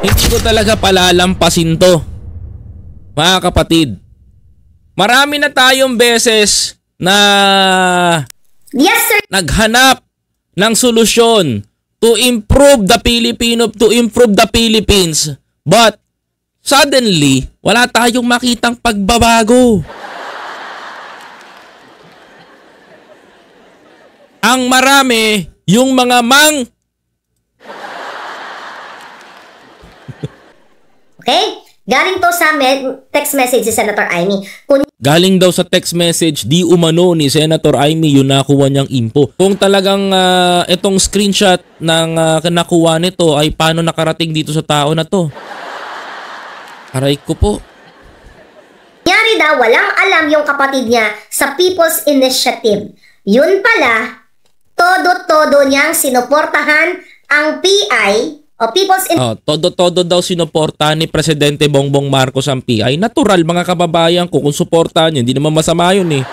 Hindi ko talaga palalampasin to. Mga kapatid, marami na tayong beses na yes, sir. naghanap ng solusyon to improve the Filipino, to improve the Philippines. But suddenly, wala tayong makitang pagbabago. Ang marami, yung mga mang Okay? Galing to sa me- text message si Senator Amy. Kun Galing daw sa text message di umano ni Senator Amy yung nakuha niyang info. Kung talagang uh, itong screenshot ng uh, nakuha nito ay paano nakarating dito sa tao na to. Aray ko po. Nangyari daw walang alam yung kapatid niya sa People's Initiative. Yun pala, todo-todo niyang sinuportahan ang PI o, oh, people's in- oh, todo-todo daw sinuporta ni Presidente Bongbong Marcos ang PI. Natural mga kababayan ko kung suporta niya, hindi naman masama yun eh.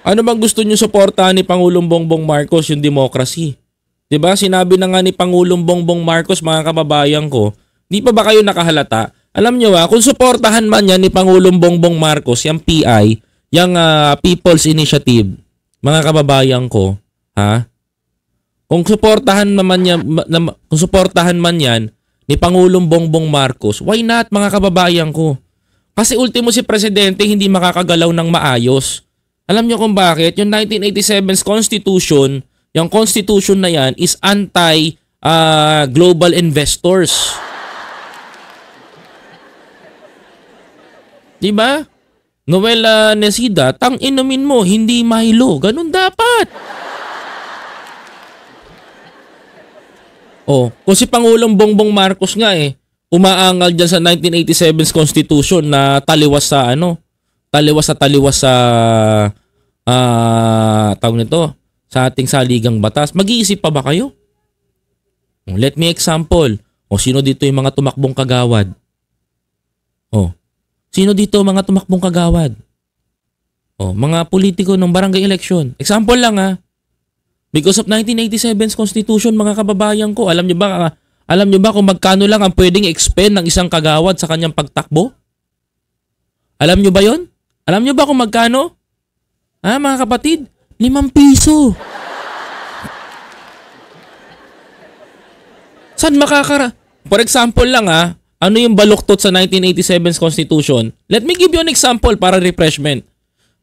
Ano bang gusto niyo suporta ni Pangulong Bongbong Marcos yung democracy? 'Di ba? Sinabi na nga ni Pangulong Bongbong Marcos mga kababayan ko, di pa ba kayo nakahalata? Alam niyo ah, kung suportahan man yan ni Pangulong Bongbong Marcos yung PI, yung uh, People's Initiative, mga kababayan ko, ha? Kung suportahan naman yan, na, kung suportahan man yan ni Pangulong Bongbong Marcos, why not mga kababayan ko? Kasi ultimo si presidente hindi makakagalaw ng maayos. Alam niyo kung bakit? Yung 1987's constitution, yung constitution na yan is anti uh, global investors. 'Di ba? Noel uh, Nesida, tang inumin mo, hindi Milo. Ganun dapat. Oh, kung si Pangulong Bongbong Marcos nga eh, umaangal diyan sa 1987's Constitution na taliwas sa ano, taliwas sa taliwas sa ah uh, tawag nito, sa ating saligang batas. Mag-iisip pa ba kayo? Oh, let me example. O oh, sino dito yung mga tumakbong kagawad? O, oh, sino dito mga tumakbong kagawad? O, mga politiko ng barangay election. Example lang ah. Because of 1987's Constitution, mga kababayan ko, alam niyo ba, alam niyo ba kung magkano lang ang pwedeng expend ng isang kagawad sa kanyang pagtakbo? Alam niyo ba yon? Alam niyo ba kung magkano? Ha, ah, mga kapatid? Limang piso. Saan makakara? For example lang ha, ah, ano yung baluktot sa 1987's Constitution? Let me give you an example para refreshment.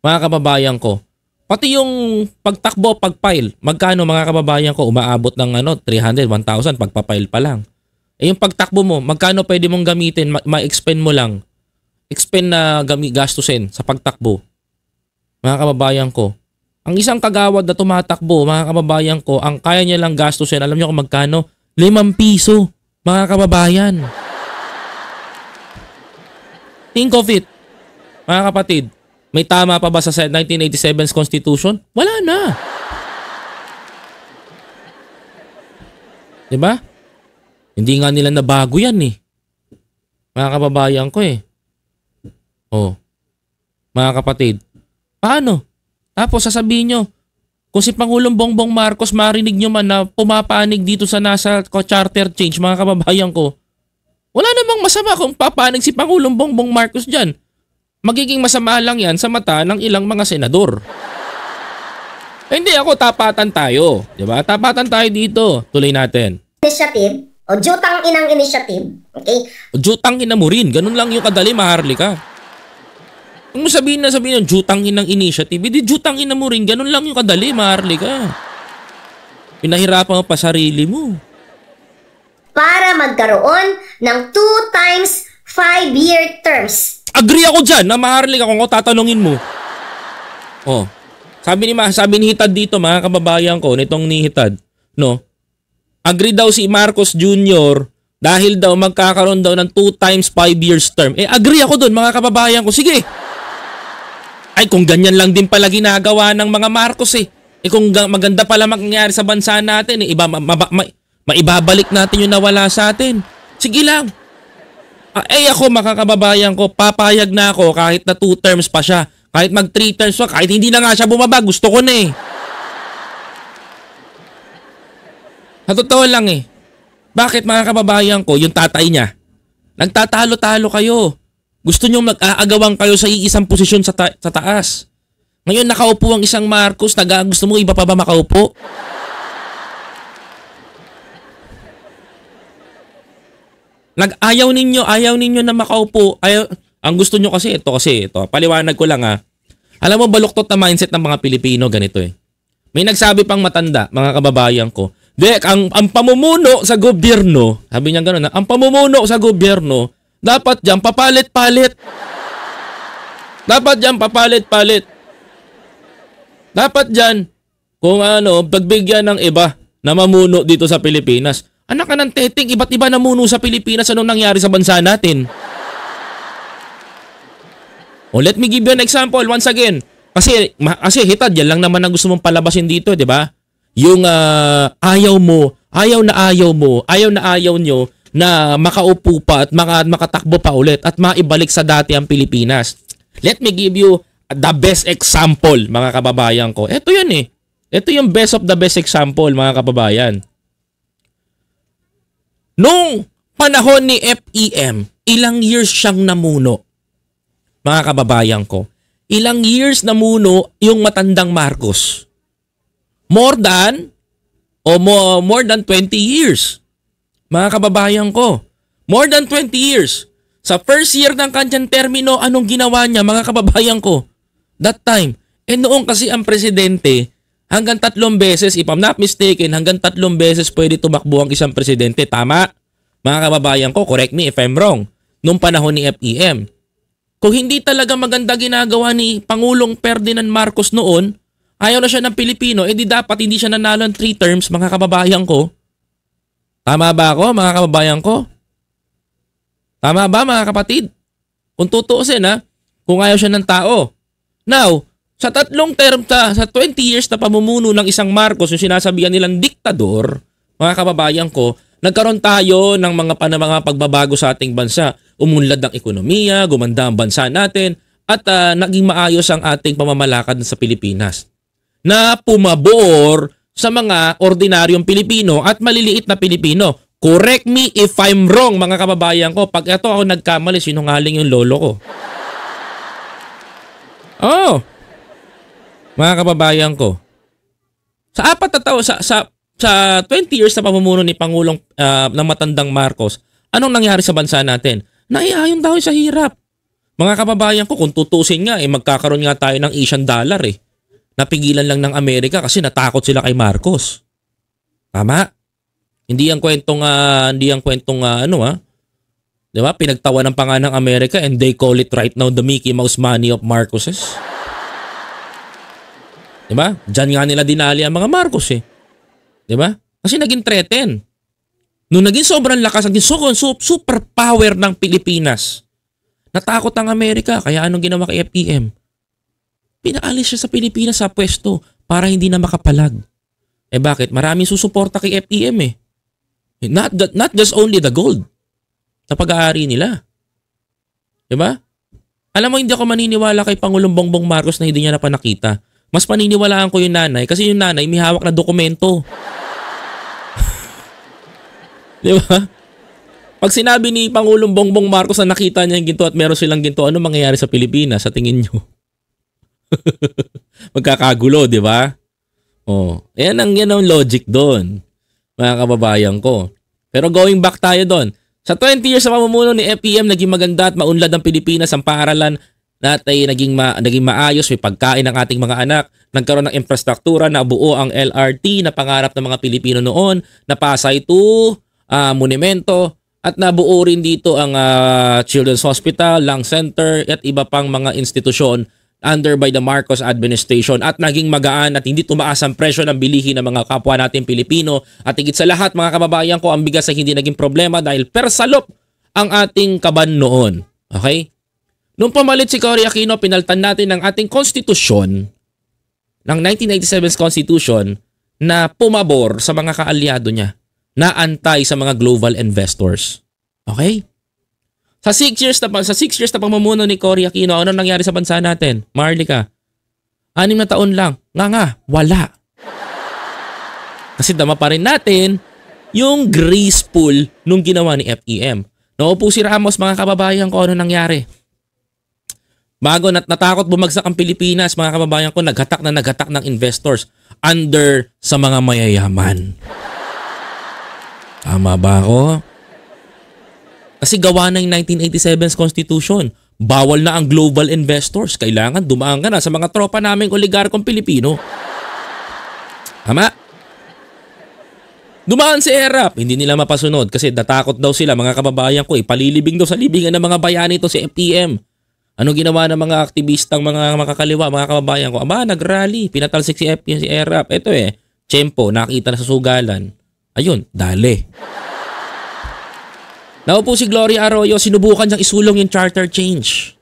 Mga kababayan ko, Pati yung pagtakbo, pagpile, magkano mga kababayan ko umaabot ng ano, 300, 1,000 pagpapile pa lang. Eh yung pagtakbo mo, magkano pwede mong gamitin, ma-expend mo lang. Expend na gami gastusin sa pagtakbo. Mga kababayan ko, ang isang kagawad na tumatakbo, mga kababayan ko, ang kaya niya lang gastusin, alam niyo kung magkano? 5 piso, mga kababayan. Think of it, mga kapatid may tama pa ba sa 1987's Constitution? Wala na. Di ba? Hindi nga nila nabago yan eh. Mga kababayan ko eh. Oh. Mga kapatid, paano? Tapos sasabihin nyo, kung si Pangulong Bongbong Marcos marinig nyo man na pumapanig dito sa nasa charter change, mga kababayan ko, wala namang masama kung papanig si Pangulong Bongbong Marcos dyan magiging masama lang yan sa mata ng ilang mga senador. Eh, hindi ako, tapatan tayo. ba? Diba? Tapatan tayo dito. Tuloy natin. Initiative, o jutang inang initiative, okay? O jutang ina mo rin. Ganun lang yung kadali, maharlika. Kung mo sabihin na sabihin ng jutang inang initiative, hindi jutang ina mo rin. Ganun lang yung kadali, maharlika. Pinahirapan mo pa sarili mo. Para magkaroon ng two times five-year terms Agree ako dyan na maharling ako kung tatanungin mo. Oh. Sabi ni Ma, sabi ni Hitad dito mga kababayan ko nitong ni Hitad, no? Agree daw si Marcos Jr. dahil daw magkakaroon daw ng 2 times 5 years term. Eh agree ako doon mga kababayan ko. Sige. Ay kung ganyan lang din pala ginagawa ng mga Marcos eh. Eh kung maganda pala mangyayari sa bansa natin, eh, iba, ma, ma, ma, maibabalik natin yung nawala sa atin. Sige lang. Ah, eh ako, makakababayan ko, papayag na ako kahit na 2 terms pa siya. Kahit mag 3 terms pa, kahit hindi na nga siya bumaba, gusto ko na eh. Sa totoo lang eh. Bakit mga kababayan ko, yung tatay niya, nagtatalo-talo kayo. Gusto nyo mag-aagawang kayo sa iisang posisyon sa, ta- sa taas. Ngayon nakaupo ang isang Marcos, nag gusto mo iba pa ba makaupo? Nag-ayaw ninyo, ayaw ninyo na makaupo. Ayaw, ang gusto nyo kasi ito kasi ito. Paliwanag ko lang ha. Alam mo baluktot na mindset ng mga Pilipino ganito eh. May nagsabi pang matanda, mga kababayan ko. Dek, ang, ang pamumuno sa gobyerno, sabi niya gano'n, ang pamumuno sa gobyerno, dapat diyan papalit-palit. Dapat diyan papalit-palit. Dapat diyan kung ano, pagbigyan ng iba na mamuno dito sa Pilipinas. Anak ka ng teting, iba't iba namuno sa Pilipinas anong nangyari sa bansa natin. Oh, let me give you an example once again. Kasi kasi hitad yan lang naman ang gusto mong palabasin dito, 'di ba? Yung uh, ayaw mo, ayaw na ayaw mo, ayaw na ayaw nyo na makaupo pa at maka, makatakbo pa ulit at maibalik sa dati ang Pilipinas. Let me give you the best example, mga kababayan ko. Ito 'yun eh. Ito yung best of the best example, mga kababayan. Nung panahon ni FEM, ilang years siyang namuno? Mga kababayan ko, ilang years namuno yung matandang Marcos? More than o mo, more than 20 years. Mga kababayan ko, more than 20 years. Sa first year ng kanyang termino, anong ginawa niya mga kababayan ko? That time, eh noong kasi ang presidente, hanggang tatlong beses, if I'm not mistaken, hanggang tatlong beses pwede tumakbo ang isang presidente. Tama? Mga kababayan ko, correct me if I'm wrong, Noong panahon ni FEM. Kung hindi talaga maganda ginagawa ni Pangulong Ferdinand Marcos noon, ayaw na siya ng Pilipino, edi eh dapat hindi siya nanalo ng 3 terms, mga kababayan ko. Tama ba ako, mga kababayan ko? Tama ba, mga kapatid? Kung tutuusin ha, kung ayaw siya ng tao. Now, sa tatlong term, ta, sa 20 years na pamumuno ng isang Marcos, yung sinasabihan nilang diktador, mga kababayan ko, nagkaroon tayo ng mga, pa, mga pagbabago sa ating bansa. Umunlad ang ekonomiya, gumanda ang bansa natin, at uh, naging maayos ang ating pamamalakad sa Pilipinas. Na pumabor sa mga ordinaryong Pilipino at maliliit na Pilipino. Correct me if I'm wrong, mga kababayan ko. Pag ito ako nagkamali, sinungaling yung lolo ko. Oh, mga kababayan ko, sa apat na taon, sa, sa, sa 20 years na pamumuno ni Pangulong uh, ng matandang Marcos, anong nangyari sa bansa natin? Naiayon tayo sa hirap. Mga kababayan ko, kung tutusin nga, eh, magkakaroon nga tayo ng Asian dollar eh. Napigilan lang ng Amerika kasi natakot sila kay Marcos. Tama? Hindi ang kwentong, uh, hindi ang kwentong uh, ano ah, Di ba? Pinagtawa ng pangalan ng Amerika and they call it right now the Mickey Mouse money of Marcoses. 'Di ba? Diyan nga nila dinali ang mga Marcos eh. 'Di ba? Kasi naging threaten. Nung naging sobrang lakas, naging super power ng Pilipinas. Natakot ang Amerika, kaya anong ginawa kay FPM? Pinaalis siya sa Pilipinas sa pwesto para hindi na makapalag. Eh bakit? Maraming susuporta kay FPM eh. Not, that, not just only the gold na pag-aari nila. Di ba? Alam mo, hindi ako maniniwala kay Pangulong Bongbong Marcos na hindi niya na panakita mas paniniwalaan ko yung nanay kasi yung nanay may hawak na dokumento. Di ba? Pag sinabi ni Pangulong Bongbong Marcos na nakita niya yung ginto at meron silang ginto, ano mangyayari sa Pilipinas sa tingin niyo? Magkakagulo, di ba? Oh, yan ang yan ang logic doon, mga kababayan ko. Pero going back tayo doon, sa 20 years sa pamumuno ni FPM, naging maganda at maunlad ang Pilipinas ang paaralan natay naging, ma, naging maayos, may pagkain ng ating mga anak, nagkaroon ng infrastruktura na buo ang LRT na pangarap ng mga Pilipino noon, na Pasay to uh, ah, Monumento, at nabuo rin dito ang uh, Children's Hospital, Lung Center at iba pang mga institusyon under by the Marcos administration at naging magaan at hindi tumaas ang presyo ng bilihin ng mga kapwa natin Pilipino at higit sa lahat mga kababayan ko ang bigas ay hindi naging problema dahil persalop ang ating kaban noon. Okay? Nung pumalit si Cory Aquino, pinaltan natin ng ating konstitusyon, ng 1997's constitution, na pumabor sa mga kaalyado niya, na antay sa mga global investors. Okay? Sa 6 years na sa 6 years na pamumuno ni Cory Aquino, ano nangyari sa bansa natin? Marlica. Anim na taon lang. Nga nga, wala. Kasi dama pa rin natin yung grease pool nung ginawa ni FEM. Naupo si Ramos mga kababayan ko ano nangyari. Bago nat natakot bumagsak ang Pilipinas, mga kababayan ko, naghatak na naghatak ng investors under sa mga mayayaman. Tama ba ako? Kasi gawa ng 1987's Constitution, bawal na ang global investors. Kailangan dumaan ka na sa mga tropa naming oligarkong Pilipino. Tama? Dumaan si Erap, hindi nila mapasunod kasi natakot daw sila mga kababayan ko eh. Palilibing daw sa libingan ng mga bayani ito si FPM. Ano ginawa ng mga aktivistang mga makakaliwa, mga kababayan ko? Aba, nagrally, pinatalsik si F si Erap. Ito eh, Chempo, nakita na sa sugalan. Ayun, dali. Naupo si Gloria Arroyo, sinubukan niyang isulong yung charter change.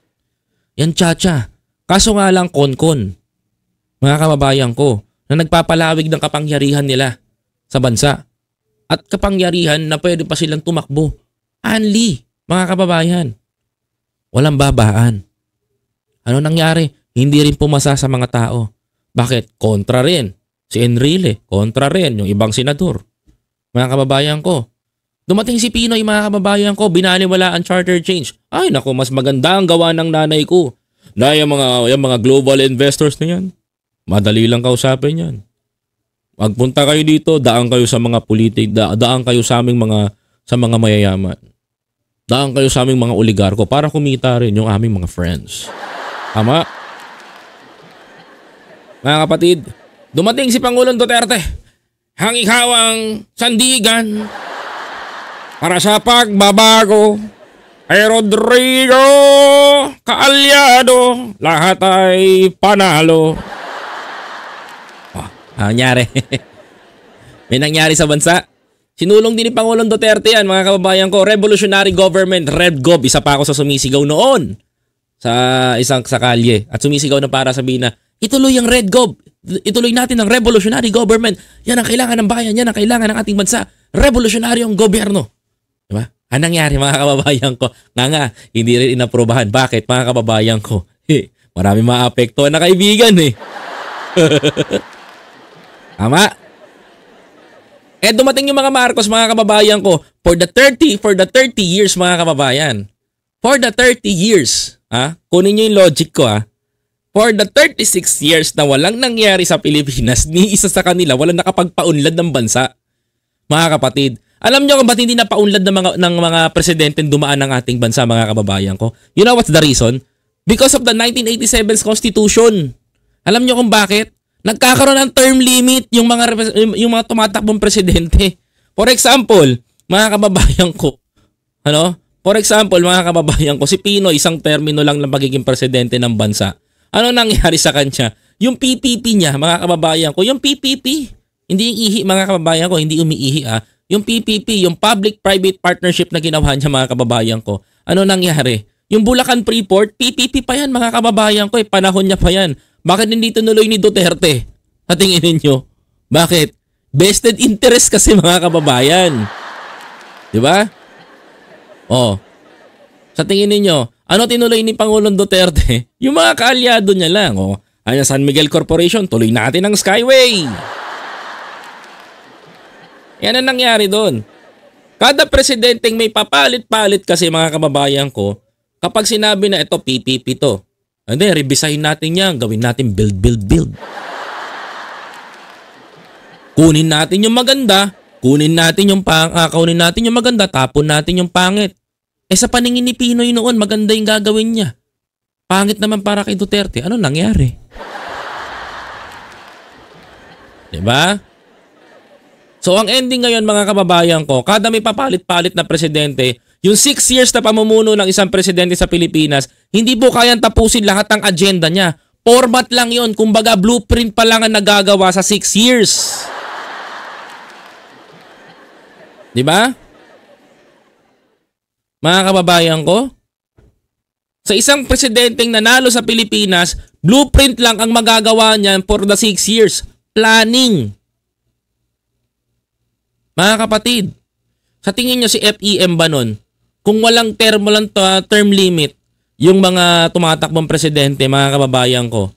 Yan chacha. Kaso nga lang konkon. Mga kababayan ko, na nagpapalawig ng kapangyarihan nila sa bansa. At kapangyarihan na pwede pa silang tumakbo. Anli, mga kababayan. Walang babaan. Ano nangyari? Hindi rin pumasa sa mga tao. Bakit? Kontra rin. Si Enrile, kontra rin. Yung ibang senador. Mga kababayan ko, Dumating si Pinoy mga kababayan ko, binaliwala ang charter change. Ay nako, mas maganda ang gawa ng nanay ko. Na yung mga, yung mga global investors na yan, madali lang kausapin yan. Magpunta kayo dito, daan kayo sa mga politik, da, daan kayo sa aming mga sa mga mayayaman. Daan kayo sa aming mga oligarko para kumita rin yung aming mga friends. Tama? Mga kapatid, dumating si Pangulong Duterte, ang ikawang sandigan para sa pagbabago kay Rodrigo Kaalyado, lahat ay panalo. Oh, nangyari. May nangyari sa bansa. Sinulong din ni Pangulong Duterte yan, mga kababayan ko. Revolutionary government, Red Gob. Isa pa ako sa sumisigaw noon sa isang sa kalye. At sumisigaw na para sabihin na, ituloy ang Red Gob. Ituloy natin ang revolutionary government. Yan ang kailangan ng bayan. Yan ang kailangan ng ating bansa. Revolutionaryong gobyerno. Diba? Ang nangyari mga kababayan ko? Nga nga, hindi rin inaprobahan. Bakit mga kababayan ko? Eh, marami maapekto na kaibigan eh. Tama? Kaya eh, dumating yung mga Marcos, mga kababayan ko, for the 30, for the 30 years mga kababayan. For the 30 years, ha? kunin nyo yung logic ko ha. For the 36 years na walang nangyari sa Pilipinas, ni isa sa kanila walang nakapagpaunlad ng bansa. Mga kapatid, alam nyo kung ba't hindi napaunlad ng mga, ng mga presidente dumaan ng ating bansa mga kababayan ko? You know what's the reason? Because of the 1987's Constitution. Alam nyo kung bakit? nagkakaroon ng term limit yung mga yung mga tumatakbong presidente. For example, mga kababayan ko, ano? For example, mga kababayan ko, si Pino isang termino lang ng magiging presidente ng bansa. Ano nangyari sa kanya? Yung PPP niya, mga kababayan ko, yung PPP, hindi yung ihi mga kababayan ko, hindi umiihi ah. Yung PPP, yung public-private partnership na ginawa niya mga kababayan ko, ano nangyari? Yung Bulacan Freeport, PPP pa yan mga kababayan ko, eh, panahon niya pa yan. Bakit hindi tinuloy ni Duterte? Natingin ninyo? Bakit? Vested interest kasi mga kababayan. Di ba? Oh. Sa tingin ninyo, ano tinuloy ni Pangulong Duterte? Yung mga kaalyado niya lang. Oh. Ayan, San Miguel Corporation, tuloy natin ang Skyway. Yan ang nangyari doon. Kada presidenteng may papalit-palit kasi mga kababayan ko, kapag sinabi na ito PPP to, And then, revisahin natin yan. Gawin natin build, build, build. Kunin natin yung maganda. Kunin natin yung pang, uh, kunin natin yung maganda. Tapon natin yung pangit. Eh sa paningin ni Pinoy noon, maganda yung gagawin niya. Pangit naman para kay Duterte. Ano nangyari? Diba? So ang ending ngayon mga kababayan ko, kada may papalit-palit na presidente, yung 6 years na pamumuno ng isang presidente sa Pilipinas, hindi po kayang tapusin lahat ng agenda niya. Format lang yon kumbaga blueprint pa lang ang nagagawa sa 6 years. 'Di ba? Mga kababayan ko, sa isang presidenteng nanalo sa Pilipinas, blueprint lang ang magagawa niyan for the 6 years. Planning. Mga kapatid, sa tingin niyo si FEM ba nun? kung walang term, walang uh, term limit, yung mga tumatakbong presidente, mga kababayan ko,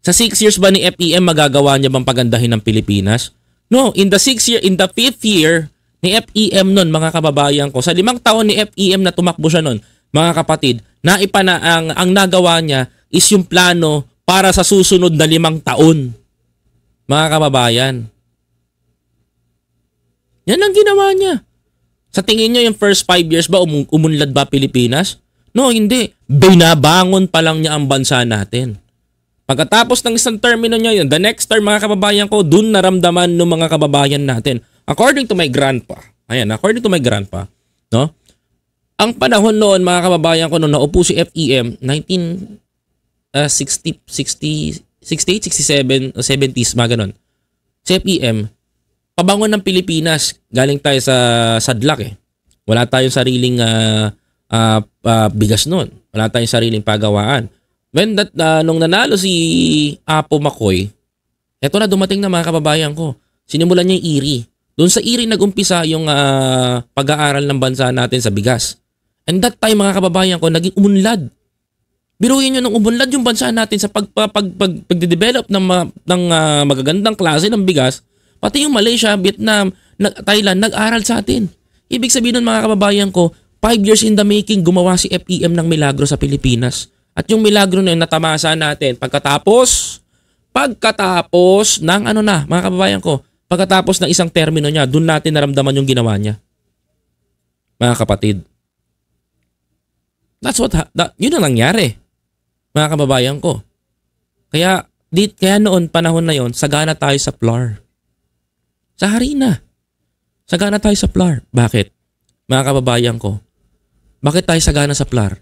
sa 6 years ba ni FEM magagawa niya bang pagandahin ng Pilipinas? No, in the 6 year, in the 5th year ni FEM noon, mga kababayan ko, sa limang taon ni FEM na tumakbo siya noon, mga kapatid, naipana ang, ang nagawa niya is yung plano para sa susunod na limang taon. Mga kababayan. Yan ang ginawa niya. Sa tingin niyo yung first 5 years ba um- umunlad ba Pilipinas? No, hindi. Binabangon pa lang niya ang bansa natin. Pagkatapos ng isang termino niya yun, the next term mga kababayan ko, dun naramdaman ng mga kababayan natin. According to my grandpa, ayan, according to my grandpa, no? Ang panahon noon mga kababayan ko, noon naupo si FEM, 1960, uh, 60, 60, 68, 67, 70s, mga ganun. Si FEM, pabangon ng Pilipinas. Galing tayo sa sadlak eh. Wala tayong sariling uh, uh, uh, bigas noon. Wala tayong sariling pagawaan. When that, uh, nung nanalo si Apo Makoy, eto na dumating na mga kababayan ko. Sinimulan niya yung iri. Doon sa iri nagumpisa yung uh, pag-aaral ng bansa natin sa bigas. And that time mga kababayan ko, naging umunlad. Biruin nyo nung umunlad yung bansa natin sa pag, pag, pag, pag, pagde-develop ng, ng uh, magagandang klase ng bigas, Pati yung Malaysia, Vietnam, Thailand, nag-aral sa atin. Ibig sabihin nun mga kababayan ko, 5 years in the making, gumawa si FEM ng milagro sa Pilipinas. At yung milagro na yun, natamasa natin pagkatapos, pagkatapos ng ano na, mga kababayan ko, pagkatapos ng isang termino niya, doon natin naramdaman yung ginawa niya. Mga kapatid. That's what, that, yun ang nangyari. Mga kababayan ko. Kaya, dit, kaya noon, panahon na yon, sagana tayo sa FLAR. Sa harina. Sagana tayo sa FLAR. Bakit? Mga kababayan ko, bakit tayo sagana sa FLAR?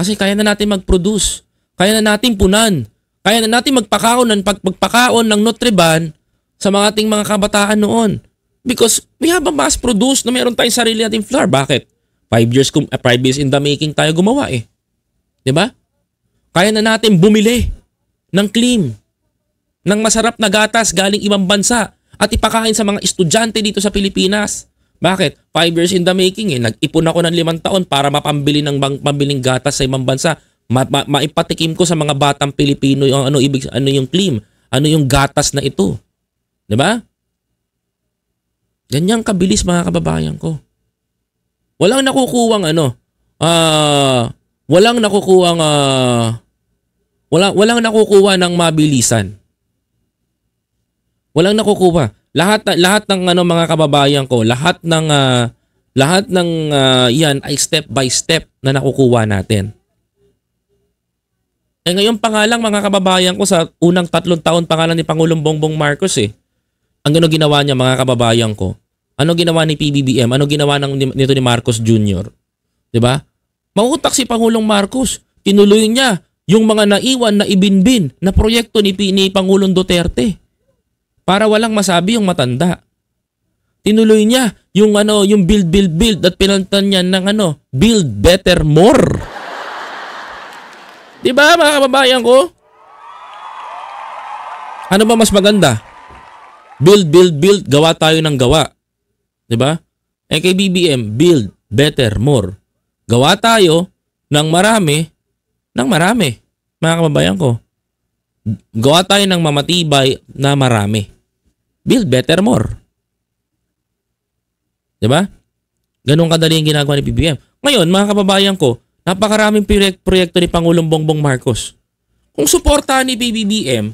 Kasi kaya na natin mag-produce. Kaya na natin punan. Kaya na natin magpakaon ng pag magpakaon ng Nutriban sa mga ating mga kabataan noon. Because we have a mass produce na meron tayong sarili nating flour. Bakit? 5 years, uh, five years in the making tayo gumawa eh. ba? Diba? Kaya na natin bumili ng cream, ng masarap na gatas galing ibang bansa at ipakain sa mga estudyante dito sa Pilipinas. Bakit? 5 years in the making eh. Nag-ipon ako ng limang taon para mapambili ng bang, pambiling gatas sa ibang bansa. Ma, ma, maipatikim ko sa mga batang Pilipino yung ano ibig ano yung claim, ano yung gatas na ito. 'Di ba? Ganyan kabilis mga kababayan ko. Walang nakukuwang ano, ah, uh, walang nakukuwang uh, ah, wala, walang nakukuha ng mabilisan. Walang nakukuha. Lahat lahat ng ano mga kababayan ko, lahat ng uh, lahat ng uh, 'yan ay step by step na nakukuha natin. Eh ngayon pa nga lang mga kababayan ko sa unang tatlong taon pangalan ni Pangulong Bongbong Marcos eh. Ang ano ginawa niya mga kababayan ko? Ano ginawa ni PBBM? Ano ginawa ng, nito ni Marcos Jr.? 'Di ba? Mautak si Pangulong Marcos. Tinuloy niya yung mga naiwan na ibinbin na proyekto ni, ni Pangulong Duterte para walang masabi yung matanda. Tinuloy niya yung ano, yung build, build, build at pinalitan niya ng ano, build better more. 'Di ba mga kababayan ko? Ano ba mas maganda? Build, build, build, gawa tayo ng gawa. 'Di ba? Eh kay BBM, build better more. Gawa tayo ng marami ng marami, mga kababayan ko. Gawa tayo ng mamatibay na marami. Build better more. Diba? Ganun kadali ang ginagawa ni BBM. Ngayon, mga kababayan ko, napakaraming proyekto ni Pangulong Bongbong Marcos. Kung suportahan ni BBM,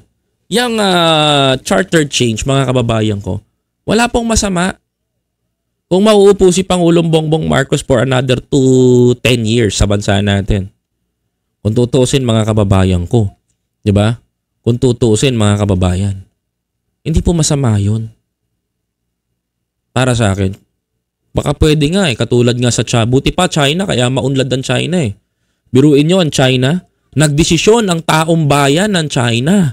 yung uh, charter change, mga kababayan ko, wala pong masama kung mauupo si Pangulong Bongbong Marcos for another 2 10 years sa bansa natin. Kung tutusin mga kababayan ko, 'di ba? Kung tutusin mga kababayan. Hindi po masama yun. Para sa akin. Baka pwede nga eh, katulad nga sa China. Buti pa China, kaya maunlad ang China eh. Biruin nyo ang China. Nagdesisyon ang taong bayan ng China.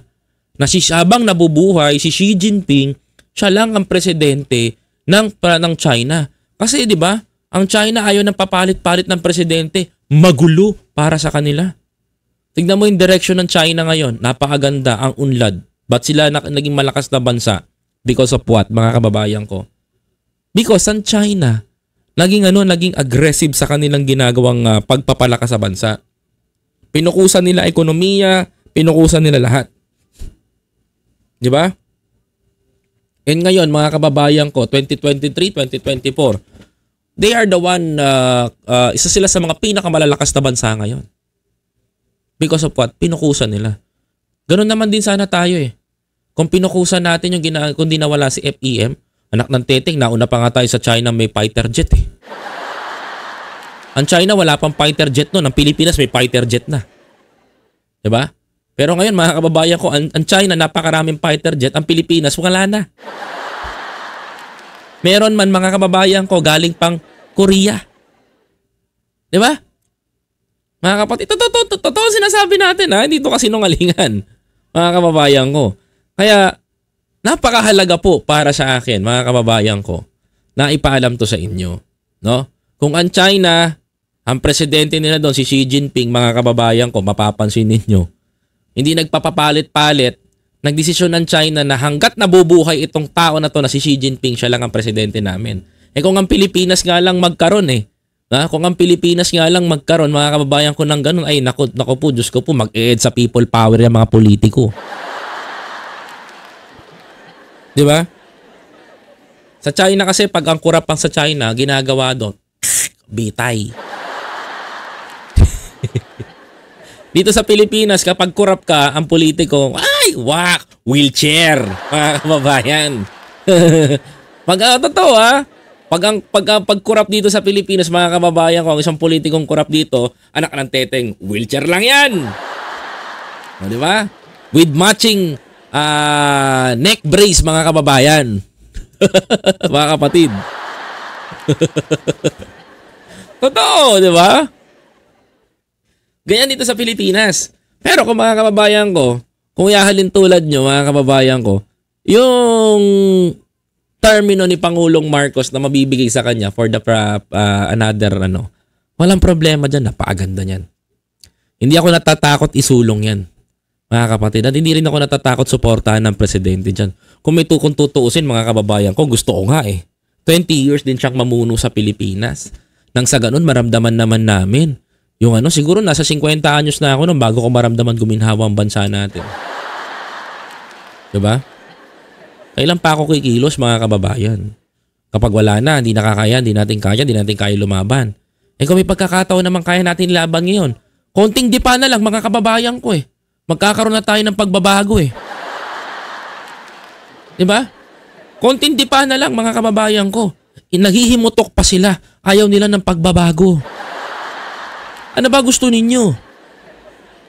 Na si, habang nabubuhay, si Xi Jinping, siya lang ang presidente ng, para, ng China. Kasi di ba, ang China ayaw ng papalit-palit ng presidente. Magulo para sa kanila. Tignan mo yung direction ng China ngayon. Napakaganda ang unlad. But sila na, naging malakas na bansa because of what, mga kababayan ko? Because ang China, naging ano, naging aggressive sa kanilang ginagawang uh, ah, pagpapalakas sa bansa. Pinukusan nila ekonomiya, pinukusan nila lahat. 'Di ba? And ngayon, mga kababayan ko, 2023, 2024, they are the one, uh, uh, isa sila sa mga pinakamalalakas na bansa ngayon. Because of what? Pinukusan nila. Ganun naman din sana tayo eh. Kung pinukusan natin yung gina- kung di nawala si FEM, anak ng teting, nauna pa nga tayo sa China may fighter jet eh. Ang China wala pang fighter jet noon, ang Pilipinas may fighter jet na. 'Di ba? Pero ngayon mga kababayan ko, ang, ang China napakaraming fighter jet, ang Pilipinas wala na. Meron man mga kababayan ko galing pang Korea. 'Di ba? Mga kapatid, totoo, to, to, sinasabi natin ha, hindi to kasi nungalingan mga kababayan ko. Kaya napakahalaga po para sa akin, mga kababayan ko, na ipaalam to sa inyo. No? Kung ang China, ang presidente nila doon, si Xi Jinping, mga kababayan ko, mapapansin ninyo, hindi nagpapapalit-palit, nagdesisyon ng China na hanggat nabubuhay itong tao na to na si Xi Jinping, siya lang ang presidente namin. Eh kung ang Pilipinas nga lang magkaroon eh, na, kung ang Pilipinas nga lang magkaroon, mga kababayan ko ng ganun, ay nako, nako po, Diyos ko po, mag-e-ed sa people power ng mga politiko. Di ba? Sa China kasi, pag ang kurapang sa China, ginagawa doon, bitay. Dito sa Pilipinas, kapag kurap ka, ang politiko, ay, wak, wheelchair, mga kababayan. Pag, uh, totoo ah, pag ang pag, uh, pag corrupt dito sa Pilipinas, mga kababayan ko, ang isang politikong corrupt dito, anak ng teteng, wheelchair lang 'yan. O, di ba? With matching uh, neck brace mga kababayan. mga kapatid. Totoo, di ba? Ganyan dito sa Pilipinas. Pero kung mga kababayan ko, kung yahalin tulad nyo, mga kababayan ko, yung termino ni Pangulong Marcos na mabibigay sa kanya for the uh, another ano, walang problema dyan, napakaganda niyan. Hindi ako natatakot isulong yan, mga kapatid. At hindi rin ako natatakot suportahan ng presidente dyan. Kung may tukong tutuusin, mga kababayan ko, gusto ko nga eh. 20 years din siyang mamuno sa Pilipinas. Nang sa ganun, maramdaman naman namin. Yung ano, siguro nasa 50 anyos na ako nung bago ko maramdaman guminhawa ang bansa natin. Diba? Kailan pa ako kikilos mga kababayan? Kapag wala na, hindi nakakaya, hindi natin kaya, hindi natin kaya lumaban. Eh kung may pagkakataon naman kaya natin laban ngayon, konting dipa na lang mga kababayan ko eh. Magkakaroon na tayo ng pagbabago eh. ba? Diba? Konting dipa na lang mga kababayan ko. Eh, naghihimutok pa sila. Ayaw nila ng pagbabago. Ano ba gusto ninyo?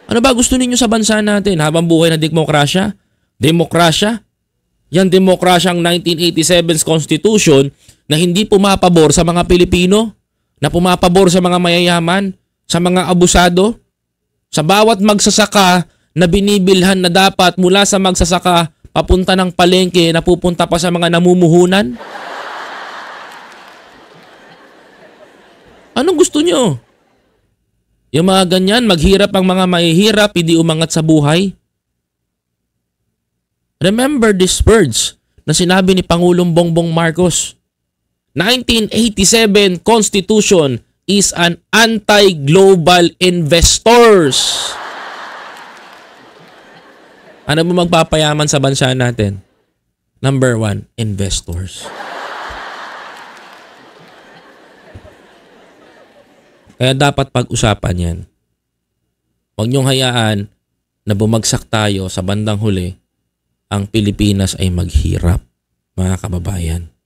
Ano ba gusto ninyo sa bansa natin? Habang buhay na demokrasya? Demokrasya? yan demokrasyang 1987's Constitution na hindi pumapabor sa mga Pilipino, na pumapabor sa mga mayayaman, sa mga abusado, sa bawat magsasaka na binibilhan na dapat mula sa magsasaka papunta ng palengke na pupunta pa sa mga namumuhunan? Anong gusto nyo? Yung mga ganyan, maghirap ang mga mahihirap, hindi umangat sa buhay? Remember these words na sinabi ni Pangulong Bongbong Marcos. 1987 Constitution is an anti-global investors. Ano ba magpapayaman sa bansa natin? Number one, investors. Kaya dapat pag-usapan yan. Huwag niyong hayaan na bumagsak tayo sa bandang huli ang Pilipinas ay maghirap, mga kababayan.